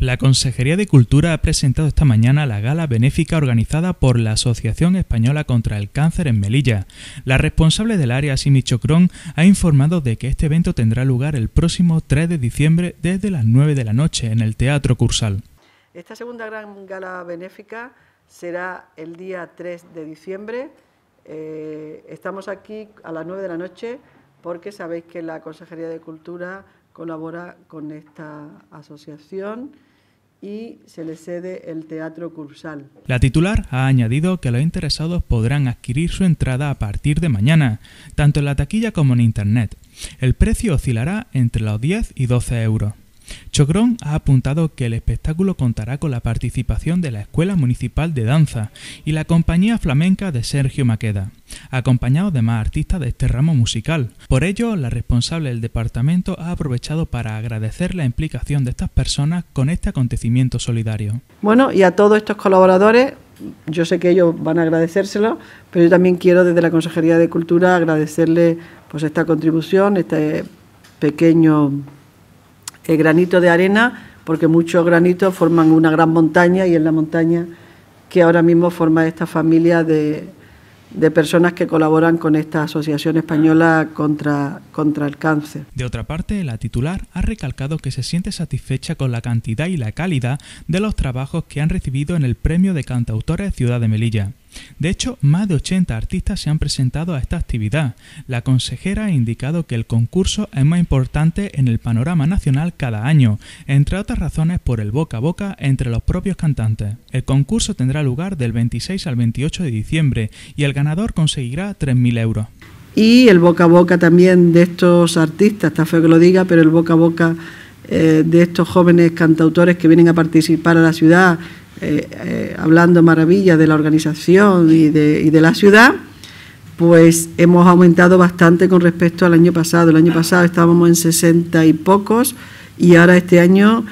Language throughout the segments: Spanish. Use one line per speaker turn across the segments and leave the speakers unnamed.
La Consejería de Cultura ha presentado esta mañana la gala benéfica organizada por la Asociación Española contra el Cáncer en Melilla. La responsable del área, Simi Chocrón, ha informado de que este evento tendrá lugar el próximo 3 de diciembre desde las 9 de la noche en el Teatro Cursal.
Esta segunda gran gala benéfica será el día 3 de diciembre. Eh, estamos aquí a las 9 de la noche porque sabéis que la Consejería de Cultura colabora con esta asociación y se le cede el Teatro Cursal.
La titular ha añadido que los interesados podrán adquirir su entrada a partir de mañana, tanto en la taquilla como en Internet. El precio oscilará entre los 10 y 12 euros. Chocrón ha apuntado que el espectáculo contará con la participación de la Escuela Municipal de Danza y la Compañía Flamenca de Sergio Maqueda, acompañados de más artistas de este ramo musical. Por ello, la responsable del departamento ha aprovechado para agradecer la implicación de estas personas con este acontecimiento solidario.
Bueno, y a todos estos colaboradores, yo sé que ellos van a agradecérselo, pero yo también quiero desde la Consejería de Cultura agradecerles pues esta contribución, este pequeño de granito de arena, porque muchos granitos forman una gran montaña y en la montaña que ahora mismo forma esta familia de, personas que colaboran con esta Asociación Española contra, contra el Cáncer.
De otra parte, la titular ha recalcado que se siente satisfecha con la cantidad y la calidad de los trabajos que han recibido en el Premio de Cantautores Ciudad de Melilla. De hecho, más de 80 artistas se han presentado a esta actividad. La consejera ha indicado que el concurso es más importante en el panorama nacional cada año, entre otras razones por el boca a boca entre los propios cantantes. El concurso tendrá lugar del 26 al 28 de diciembre y el ganador conseguirá 3.000 euros.
Y el boca a boca también de estos artistas, está feo que lo diga, pero el boca a boca eh, de estos jóvenes cantautores que vienen a participar a la ciudad eh, eh, hablando maravillas de la organización y de, la ciudad, pues hemos aumentado bastante con respecto al año pasado. El año pasado estábamos en 60 y pocos y ahora este año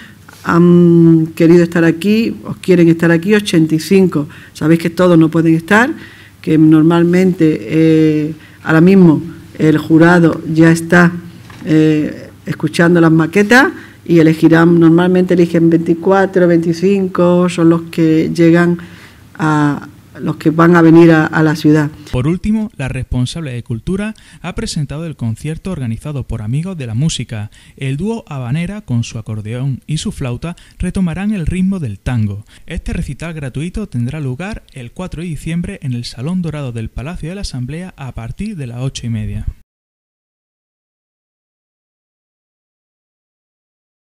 han querido estar aquí, ...os quieren estar aquí 85. Sabéis que todos no pueden estar, que normalmente eh, ahora mismo el jurado ya está escuchando las maquetas y elegirán, normalmente eligen 24, 25, son los que llegan a los que van a venir a, la ciudad.
Por último, la responsable de cultura ha presentado el concierto organizado por amigos de la música. El dúo habanera con su acordeón y su flauta retomarán el ritmo del tango. Este recital gratuito tendrá lugar el 4 de diciembre en el Salón Dorado del Palacio de la Asamblea a partir de las ocho y media.